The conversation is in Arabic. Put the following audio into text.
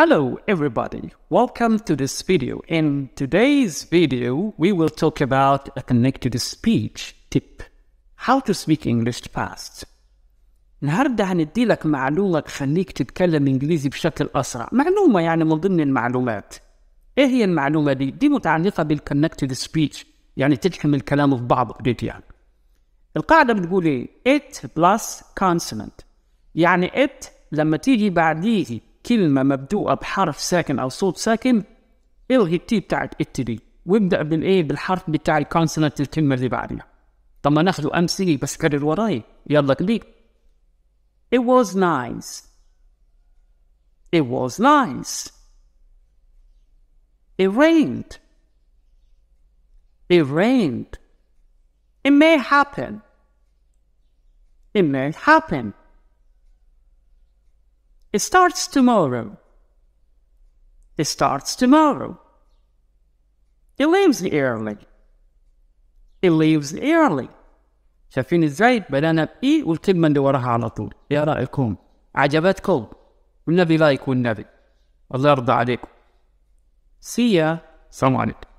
Hello everybody, welcome to this video. In today's video, we will talk about a connected speech tip. How to speak English fast. النهاردة هندي لك معلومة تخليك تتكلم إنجليزي بشكل أسرع معلومة يعني من ضمن المعلومات إيه هي المعلومة دي؟ دي متعلقة بالconnected speech يعني تلحم الكلام في بعضه بديت يعني القاعدة بتقول إيه؟ it plus consonant يعني it لما تيجي بعديه كلمة مبدوءة بحرف ساكن أو صوت ساكن الغي التي بتاعت التري وابدأ بالإيه بالحرف بتاع الكونسونانت الكلمة اللي بعدها طب ما ناخذ أمثلة بس كرر وراي يلا كبير It was nice It was nice It rained It rained It may happen It may happen It starts tomorrow. It starts tomorrow. He leaves early. He leaves early. شايفين ازاي؟ بدأنا بإي والكلمة اللي وراها على طول. يا رأيكم؟ عجبتكم؟ والنبي لايك والنبي. الله يرضى عليكم. See ya. سلام عليكم.